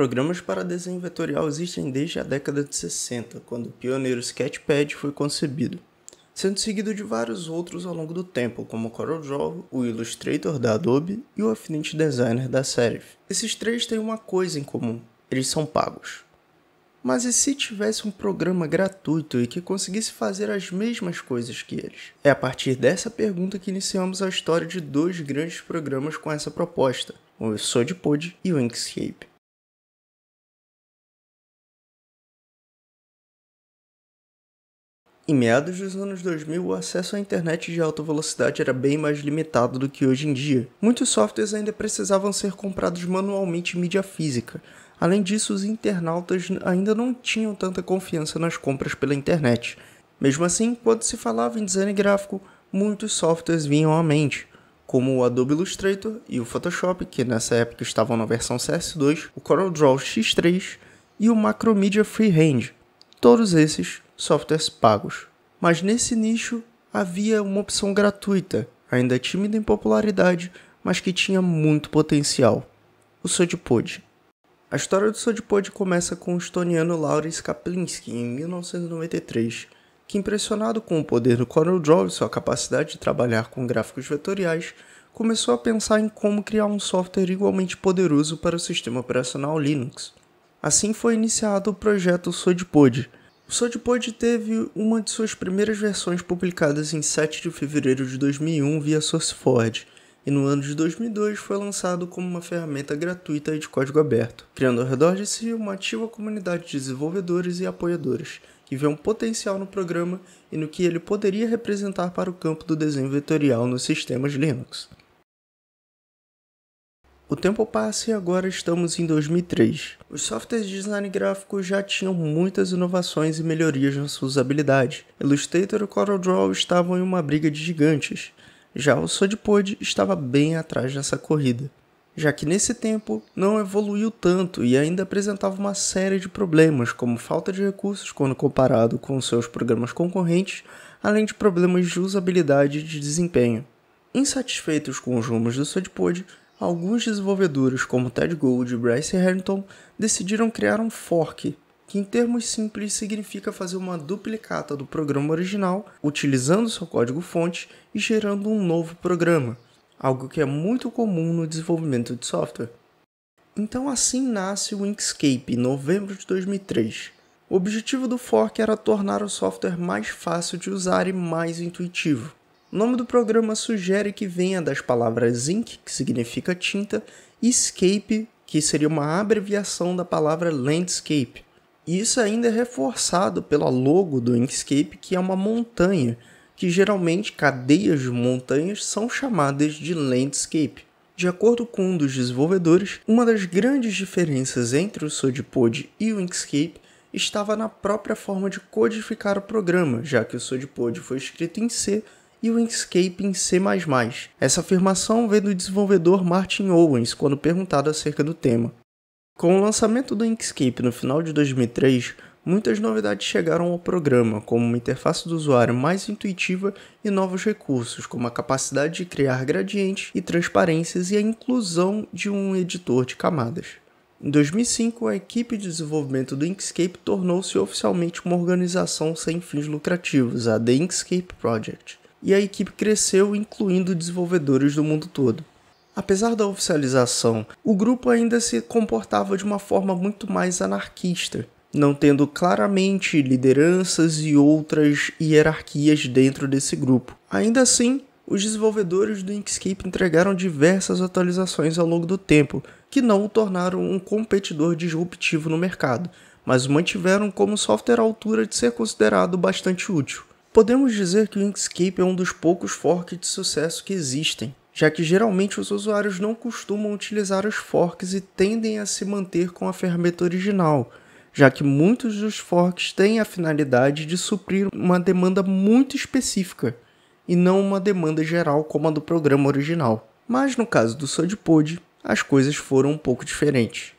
Programas para desenho vetorial existem desde a década de 60, quando o pioneiro Sketchpad foi concebido, sendo seguido de vários outros ao longo do tempo, como o CorelDRAW, o Illustrator da Adobe e o Affinity Designer da Serif. Esses três têm uma coisa em comum: eles são pagos. Mas e se tivesse um programa gratuito e que conseguisse fazer as mesmas coisas que eles? É a partir dessa pergunta que iniciamos a história de dois grandes programas com essa proposta, o SodPod e o Inkscape. Em meados dos anos 2000, o acesso à internet de alta velocidade era bem mais limitado do que hoje em dia. Muitos softwares ainda precisavam ser comprados manualmente em mídia física. Além disso, os internautas ainda não tinham tanta confiança nas compras pela internet. Mesmo assim, quando se falava em design gráfico, muitos softwares vinham à mente, como o Adobe Illustrator e o Photoshop, que nessa época estavam na versão CS2, o CorelDRAW X3 e o Macromedia Freehand. Todos esses softwares pagos. Mas nesse nicho havia uma opção gratuita, ainda tímida em popularidade, mas que tinha muito potencial: o Sodipod. A história do Sodipod começa com o estoniano Lawrence Kaplinski em 1993, que, impressionado com o poder do CorelDRAW e sua capacidade de trabalhar com gráficos vetoriais, começou a pensar em como criar um software igualmente poderoso para o sistema operacional Linux. Assim foi iniciado o projeto SodPod, o SoundPod teve uma de suas primeiras versões publicadas em 7 de fevereiro de 2001 via SourceForge, e no ano de 2002 foi lançado como uma ferramenta gratuita e de código aberto, criando ao redor de si uma ativa comunidade de desenvolvedores e apoiadores, que vê um potencial no programa e no que ele poderia representar para o campo do desenho vetorial nos sistemas Linux. O tempo passa e agora estamos em 2003. Os softwares de design gráfico já tinham muitas inovações e melhorias na sua usabilidade. Illustrator e CorelDRAW estavam em uma briga de gigantes. Já o SodPod estava bem atrás nessa corrida, já que nesse tempo não evoluiu tanto e ainda apresentava uma série de problemas, como falta de recursos quando comparado com seus programas concorrentes, além de problemas de usabilidade e de desempenho. Insatisfeitos com os rumos do SodPod, alguns desenvolvedores, como Ted Gold e Bryce Harrington decidiram criar um fork, que em termos simples significa fazer uma duplicata do programa original, utilizando seu código-fonte e gerando um novo programa, algo que é muito comum no desenvolvimento de software. Então assim nasce o Inkscape em novembro de 2003. O objetivo do fork era tornar o software mais fácil de usar e mais intuitivo. O nome do programa sugere que venha das palavras ink, que significa tinta, e scape, que seria uma abreviação da palavra landscape. isso ainda é reforçado pela logo do Inkscape, que é uma montanha, que geralmente cadeias de montanhas são chamadas de landscape. De acordo com um dos desenvolvedores, uma das grandes diferenças entre o SodPod e o Inkscape estava na própria forma de codificar o programa, já que o SodPod foi escrito em C e o Inkscape em C++. Essa afirmação vem do desenvolvedor Martin Owens quando perguntado acerca do tema. Com o lançamento do Inkscape no final de 2003, muitas novidades chegaram ao programa, como uma interface do usuário mais intuitiva e novos recursos, como a capacidade de criar gradientes e transparências e a inclusão de um editor de camadas. Em 2005, a equipe de desenvolvimento do Inkscape tornou-se oficialmente uma organização sem fins lucrativos, a The Inkscape Project e a equipe cresceu, incluindo desenvolvedores do mundo todo. Apesar da oficialização, o grupo ainda se comportava de uma forma muito mais anarquista, não tendo claramente lideranças e outras hierarquias dentro desse grupo. Ainda assim, os desenvolvedores do Inkscape entregaram diversas atualizações ao longo do tempo, que não o tornaram um competidor disruptivo no mercado, mas o mantiveram como software à altura de ser considerado bastante útil. Podemos dizer que o Inkscape é um dos poucos forks de sucesso que existem, já que geralmente os usuários não costumam utilizar os forks e tendem a se manter com a ferramenta original, já que muitos dos forks têm a finalidade de suprir uma demanda muito específica e não uma demanda geral como a do programa original. Mas no caso do SodPod, as coisas foram um pouco diferentes.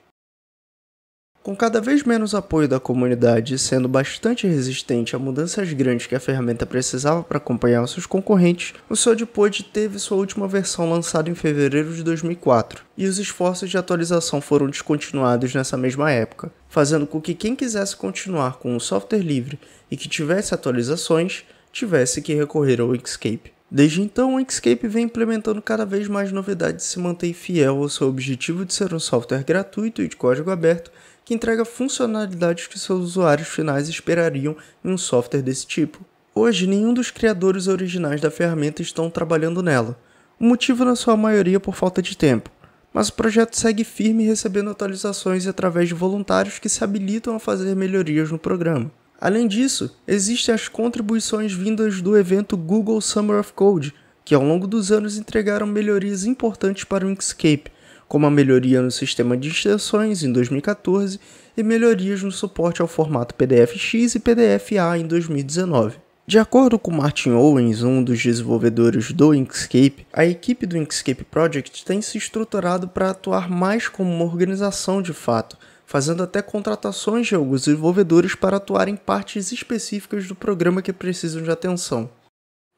Com cada vez menos apoio da comunidade e sendo bastante resistente a mudanças grandes que a ferramenta precisava para acompanhar seus concorrentes, o SodPod teve sua última versão lançada em fevereiro de 2004, e os esforços de atualização foram descontinuados nessa mesma época, fazendo com que quem quisesse continuar com o um software livre e que tivesse atualizações tivesse que recorrer ao Inkscape. Desde então, o Inkscape vem implementando cada vez mais novidades e se mantém fiel ao seu objetivo de ser um software gratuito e de código aberto que entrega funcionalidades que seus usuários finais esperariam em um software desse tipo. Hoje, nenhum dos criadores originais da ferramenta estão trabalhando nela, o motivo na sua maioria é por falta de tempo, mas o projeto segue firme recebendo atualizações através de voluntários que se habilitam a fazer melhorias no programa. Além disso, existem as contribuições vindas do evento Google Summer of Code, que ao longo dos anos entregaram melhorias importantes para o Inkscape, como a melhoria no sistema de instruções em 2014 e melhorias no suporte ao formato PDF-X e PDF-A em 2019. De acordo com Martin Owens, um dos desenvolvedores do Inkscape, a equipe do Inkscape Project tem se estruturado para atuar mais como uma organização de fato, fazendo até contratações de alguns desenvolvedores para atuar em partes específicas do programa que precisam de atenção.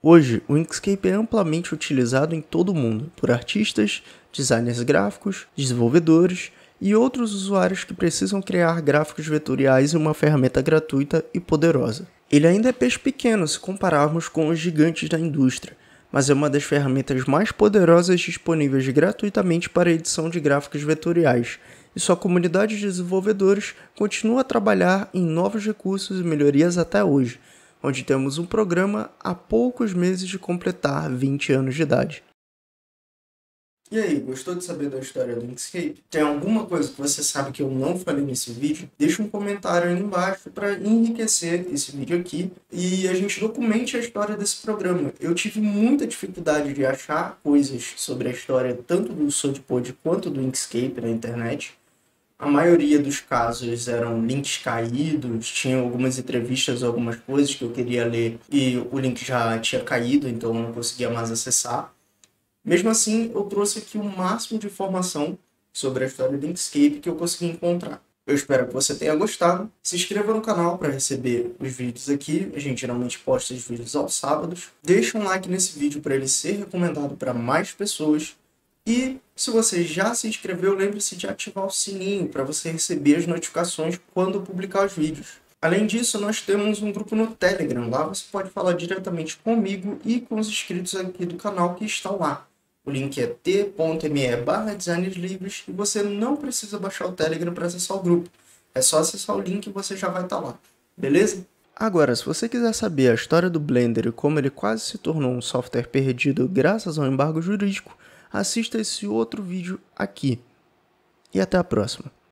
Hoje, o Inkscape é amplamente utilizado em todo o mundo, por artistas, designers gráficos, desenvolvedores e outros usuários que precisam criar gráficos vetoriais em uma ferramenta gratuita e poderosa. Ele ainda é peixe pequeno se compararmos com os gigantes da indústria, mas é uma das ferramentas mais poderosas disponíveis gratuitamente para a edição de gráficos vetoriais, e sua comunidade de desenvolvedores continua a trabalhar em novos recursos e melhorias até hoje, onde temos um programa há poucos meses de completar 20 anos de idade. E aí, gostou de saber da história do Inkscape? Tem alguma coisa que você sabe que eu não falei nesse vídeo? Deixa um comentário aí embaixo para enriquecer esse vídeo aqui e a gente documente a história desse programa. Eu tive muita dificuldade de achar coisas sobre a história tanto do SoulPod quanto do Inkscape na internet. A maioria dos casos eram links caídos, tinha algumas entrevistas, algumas coisas que eu queria ler e o link já tinha caído, então eu não conseguia mais acessar. Mesmo assim, eu trouxe aqui o máximo de informação sobre a história do Inkscape que eu consegui encontrar. Eu espero que você tenha gostado. Se inscreva no canal para receber os vídeos aqui. A gente geralmente posta os vídeos aos sábados. Deixa um like nesse vídeo para ele ser recomendado para mais pessoas. E se você já se inscreveu, lembre-se de ativar o sininho para você receber as notificações quando publicar os vídeos. Além disso, nós temos um grupo no Telegram. Lá você pode falar diretamente comigo e com os inscritos aqui do canal que estão lá. O link é t.me barra designers livres e você não precisa baixar o Telegram para acessar o grupo. É só acessar o link e você já vai estar tá lá, beleza? Agora, se você quiser saber a história do Blender e como ele quase se tornou um software perdido graças ao embargo jurídico, assista esse outro vídeo aqui. E até a próxima.